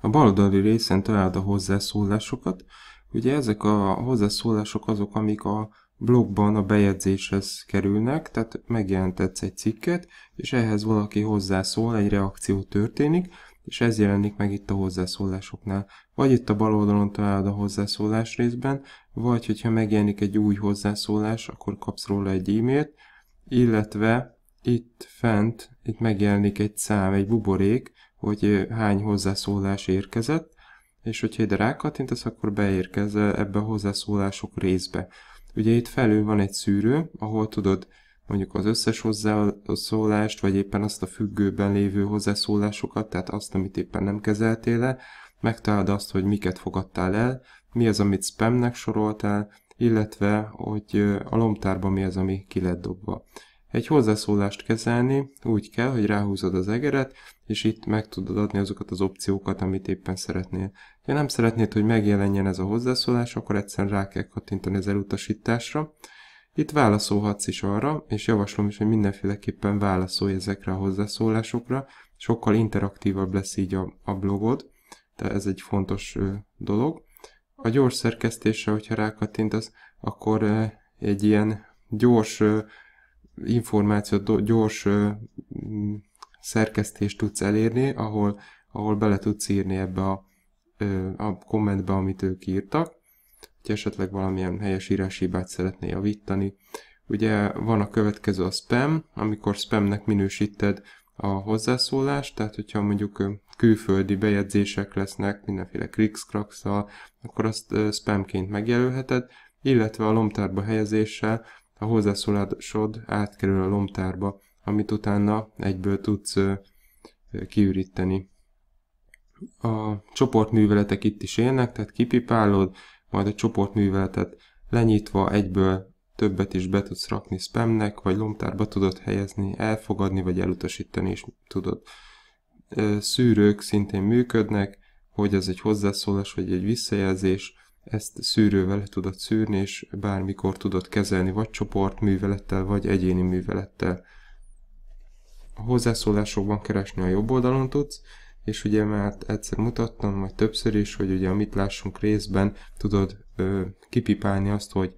A baloldali részen találod a hozzászólásokat. Ugye ezek a hozzászólások azok, amik a blogban a bejegyzéshez kerülnek, tehát megjelentetsz egy cikket, és ehhez valaki hozzászól, egy reakció történik, és ez jelenik meg itt a hozzászólásoknál. Vagy itt a bal oldalon találod a hozzászólás részben, vagy hogyha megjelenik egy új hozzászólás, akkor kapsz róla egy e-mailt, illetve itt fent, itt megjelenik egy szám, egy buborék, hogy hány hozzászólás érkezett, és hogyha ide rákattintasz, akkor beérkez ebbe a hozzászólások részbe. Ugye itt felül van egy szűrő, ahol tudod mondjuk az összes hozzászólást, vagy éppen azt a függőben lévő hozzászólásokat, tehát azt, amit éppen nem kezeltél le, megtaláld azt, hogy miket fogadtál el, mi az, amit spamnek soroltál, illetve, hogy a lomtárban mi az, ami ki lett dobva. Egy hozzászólást kezelni úgy kell, hogy ráhúzod az egeret, és itt meg tudod adni azokat az opciókat, amit éppen szeretnél. Ha nem szeretnéd, hogy megjelenjen ez a hozzászólás, akkor egyszerűen rá kell kattintani az elutasításra. Itt válaszolhatsz is arra, és javaslom is, hogy mindenféleképpen válaszolj ezekre a hozzászólásokra, sokkal interaktívabb lesz így a, a blogod, tehát ez egy fontos ö, dolog. A gyors szerkesztésre, hogyha rákattintasz, akkor ö, egy ilyen gyors ö, információt, gyors mm, szerkesztést tudsz elérni, ahol, ahol bele tudsz írni ebbe a, a kommentbe, amit ők írtak, hogy esetleg valamilyen helyes írásibát szeretné javítani. Ugye van a következő a spam, amikor spamnek minősíted a hozzászólást, tehát hogyha mondjuk külföldi bejegyzések lesznek, mindenféle krikszkrakszal, akkor azt spamként megjelölheted, illetve a lomtárba helyezéssel a hozzászólásod átkerül a lomtárba, amit utána egyből tudsz kiüríteni. A csoportműveletek itt is élnek, tehát kipipálod, majd a csoportműveletet lenyitva egyből többet is be tudsz rakni spamnek, vagy lomtárba tudod helyezni, elfogadni, vagy elutasítani is tudod. Szűrők szintén működnek, hogy ez egy hozzászólás, vagy egy visszajelzés, ezt szűrővel tudod szűrni, és bármikor tudod kezelni, vagy csoportművelettel, vagy egyéni művelettel. A hozzászólásokban keresni a jobb oldalon tudsz, és ugye már egyszer mutattam, majd többször is, hogy ugye a mit lássunk részben tudod ö, kipipálni azt, hogy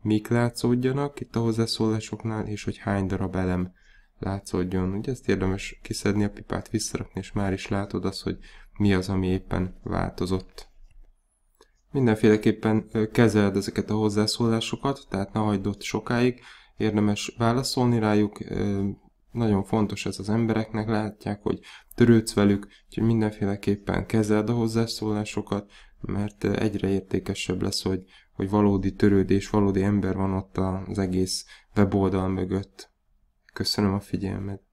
mik látszódjanak itt a hozzászólásoknál, és hogy hány darab elem látszódjon. Ugye ezt érdemes kiszedni a pipát, visszarakni, és már is látod azt, hogy mi az, ami éppen változott. Mindenféleképpen kezeld ezeket a hozzászólásokat, tehát ne hagyd ott sokáig, érdemes válaszolni rájuk, nagyon fontos ez az embereknek, látják, hogy törődsz velük, úgyhogy mindenféleképpen kezeld a hozzászólásokat, mert egyre értékesebb lesz, hogy, hogy valódi törődés, valódi ember van ott az egész weboldal mögött. Köszönöm a figyelmet!